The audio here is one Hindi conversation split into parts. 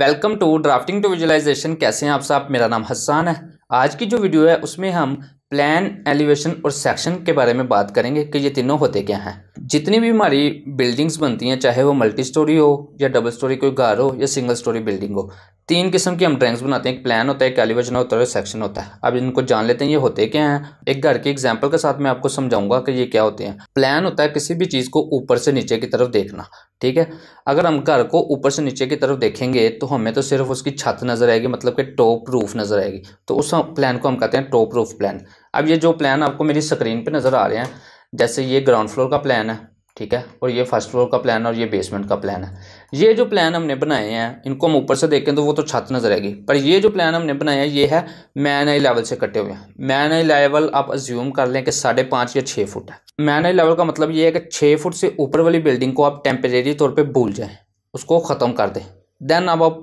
welcome to drafting to visualisation कैसे हैं आप साहब मेरा नाम हसान है आज की जो वीडियो है उसमें हम प्लान एलिवेशन और सेक्शन के बारे में बात करेंगे कि ये तीनों होते क्या हैं जितनी भी हमारी बिल्डिंग्स बनती हैं चाहे वो मल्टी स्टोरी हो या डबल स्टोरी कोई घर हो या सिंगल स्टोरी बिल्डिंग हो तीन किस्म के हम ड्राइंग्स बनाते हैं एक प्लान होता है एक एलिवेशन होता है सेक्शन होता है अब इनको जान लेते हैं ये होते क्या हैं एक घर के एग्जाम्पल के साथ मैं आपको समझाऊंगा कि ये क्या होते हैं प्लान होता है किसी भी चीज़ को ऊपर से नीचे की तरफ देखना ठीक है अगर हम घर को ऊपर से नीचे की तरफ देखेंगे तो हमें तो सिर्फ उसकी छत नज़र आएगी मतलब कि टॉप रूफ नज़र आएगी तो उस प्लान को हम कहते हैं टॉप रूफ प्लान अब ये जो प्लान आपको मेरी स्क्रीन पर नज़र आ रहे हैं जैसे ये ग्राउंड फ्लोर का प्लान है ठीक है और ये फर्स्ट फ्लोर का प्लान है और ये बेसमेंट का प्लान है ये जो प्लान हमने बनाए हैं इनको हम ऊपर से देखें तो वो तो छत नजर आएगी पर ये जो प्लान हमने बनाया ये है मैन आई लेवल से कटे हुए हैं मैन आई लेवल आप अज्यूम कर लें कि साढ़े पाँच या छः फुट है मैन आई लेवल का मतलब ये है कि छः फुट से ऊपर वाली बिल्डिंग को आप टेम्परेरी तौर पर भूल जाएँ उसको ख़त्म कर दें देन अब आप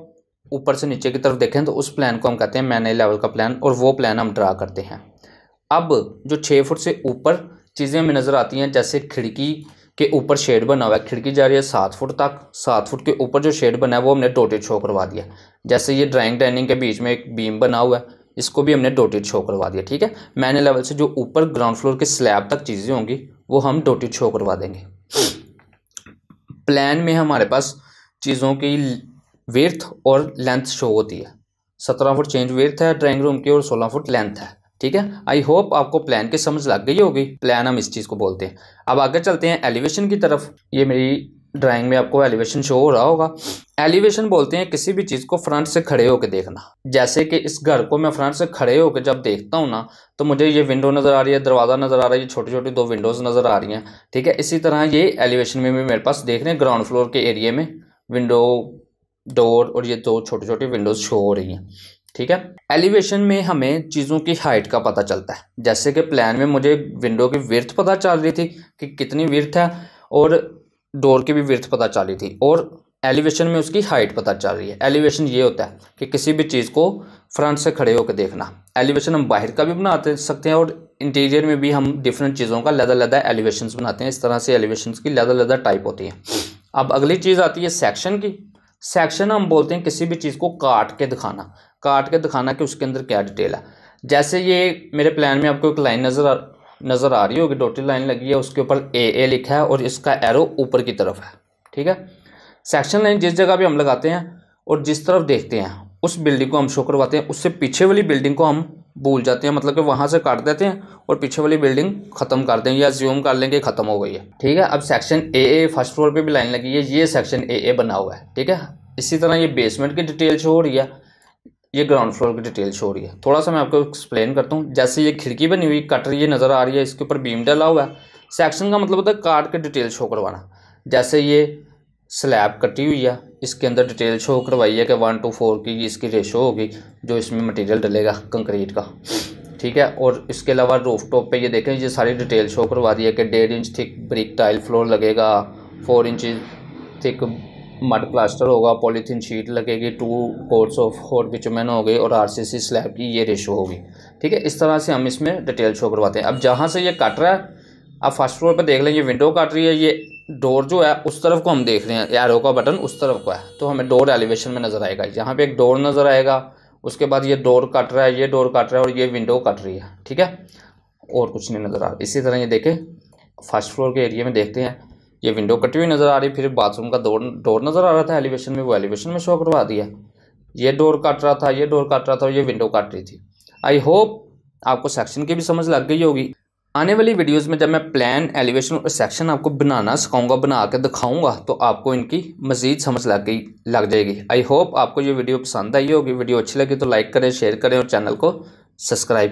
ऊपर से नीचे की तरफ देखें तो उस प्लान को हम कहते हैं मैन आई लेवल का प्लान और वो प्लान हम ड्रा करते हैं अब जो छः फुट से ऊपर चीज़ें हमें नज़र आती हैं जैसे खिड़की के ऊपर शेड बना हुआ है खिड़की जा रही है सात फुट तक सात फुट के ऊपर जो शेड बना है वो हमने डोटेड छो करवा दिया जैसे ये ड्राइंग डाइनिंग के बीच में एक बीम बना हुआ है इसको भी हमने डोटेड छो करवा दिया ठीक है मैंने लेवल से जो ऊपर ग्राउंड फ्लोर के स्लैब तक चीज़ें होंगी वो हम डोटेड छो करवा देंगे प्लान में हमारे पास चीज़ों की वेर्थ और लेंथ शो होती है सत्रह फुट चेंज वेर्थ है ड्राइंग रूम की और सोलह फुट लेंथ है ठीक है आई होप आपको प्लान की समझ लग गई होगी प्लान हम इस चीज़ को बोलते हैं अब आगे चलते हैं एलिवेशन की तरफ ये मेरी ड्राइंग में आपको एलिवेशन शो हो रहा होगा एलिवेशन बोलते हैं किसी भी चीज़ को फ्रंट से खड़े होकर देखना जैसे कि इस घर को मैं फ्रंट से खड़े होकर जब देखता हूँ ना तो मुझे ये विंडो नज़र आ रही है दरवाज़ा नज़र आ रहा है ये छोटी छोटी दो विंडोज़ नज़र आ रही हैं ठीक है इसी तरह ये एलिवेशन में भी मेरे पास देख रहे हैं ग्राउंड फ्लोर के एरिए में विंडो डोर और ये दो छोटी छोटी विंडोज़ शो हो रही हैं ठीक है एलिवेशन में हमें चीज़ों की हाइट का पता चलता है जैसे कि प्लान में मुझे विंडो की विर्थ पता चल रही थी कि कितनी विर्थ है और डोर की भी विर्थ पता चल रही थी और एलिवेशन में उसकी हाइट पता चल रही है एलिवेशन ये होता है कि किसी भी चीज़ को फ्रंट से खड़े होकर देखना एलिवेशन हम बाहर का भी बना सकते हैं और इंटीरियर में भी हम डिफरेंट चीज़ों का लदा लदा एलिवेशन बनाते हैं इस तरह से एलिवेशन की लदा लदा टाइप होती है अब अगली चीज़ आती है सेक्शन की सेक्शन हम बोलते हैं किसी भी चीज़ को काट के दिखाना काट के दिखाना कि उसके अंदर क्या डिटेल है जैसे ये मेरे प्लान में आपको एक लाइन नज़र आ नज़र आ रही होगी डोटी लाइन लगी है उसके ऊपर ए ए लिखा है और इसका एरो ऊपर की तरफ है ठीक है सेक्शन लाइन जिस जगह भी हम लगाते हैं और जिस तरफ देखते हैं उस बिल्डिंग को हम शो करवाते हैं उससे पीछे वाली बिल्डिंग को हम भूल जाते हैं मतलब कि वहाँ से काट देते हैं और पीछे वाली बिल्डिंग ख़त्म कर देंगे या ज्यूम कर लेंगे ख़त्म हो गई है ठीक है अब section A A first floor पे भी लाइन लगी है ये सेक्शन ए ए बना हुआ है ठीक है इसी तरह ये बेसमेंट की डिटेल शो हो रही है ये ग्राउंड फ्लोर की डिटेल शो हो रही है थोड़ा सा मैं आपको एक्सप्लेन करता हूँ जैसे ये खिड़की बनी हुई कटर ये नज़र आ रही है इसके ऊपर बीम डला हुआ है सेक्शन का मतलब होता है कार्ड के डिटेल शो करवाना जैसे ये स्लैब कटी हुई है इसके अंदर डिटेल शो करवाई है कि वन टू फोर की इसकी रेशो होगी जो इसमें मटेरियल डलेगा कंक्रीट का ठीक है और इसके अलावा रूफ टॉप पर ये देखें ये सारी डिटेल शो करवा दी है कि डेढ़ inch thick brick tile floor लगेगा four inch thick mud plaster होगा पॉलीथीन शीट लगेगी two course of hot bitumen हो गई और आरसीसी स्लैब की ये रेशो होगी ठीक है इस तरह से हम इसमें डिटेल शो करवाते हैं अब जहाँ से ये कट रहा है आप फर्स्ट फ्लोर पर देख लें ये विंडो काट रही है ये डोर जो है उस तरफ को हम देख रहे हैं एरो का बटन उस तरफ का है तो हमें डोर एलिवेशन में नज़र आएगा यहाँ पर एक डोर नज़र आएगा उसके बाद ये डोर कट रहा है ये डोर कट रहा है और ये विंडो कट रही है ठीक है और कुछ नहीं नज़र आ रहा इसी तरह ये देखें फर्स्ट फ्लोर के एरिया में देखते हैं ये विंडो कटी हुई नज़र आ रही फिर बाथरूम का डोर डोर नज़र आ रहा था एलिवेशन में वो एलिवेशन में शो करवा दिया ये डोर काट रहा था ये डोर काट रहा था और ये विंडो काट रही थी आई होप आपको सेक्शन की भी समझ लग गई होगी आने वाली वीडियोज में जब मैं प्लान एलिवेशन और सेक्शन आपको बनाना सिखाऊंगा बना के दिखाऊंगा तो आपको इनकी मजीद समझ लग गई लग जाएगी आई होप आपको ये वीडियो पसंद आई होगी वीडियो अच्छी लगी तो लाइक करें शेयर करें और चैनल को सब्सक्राइब करें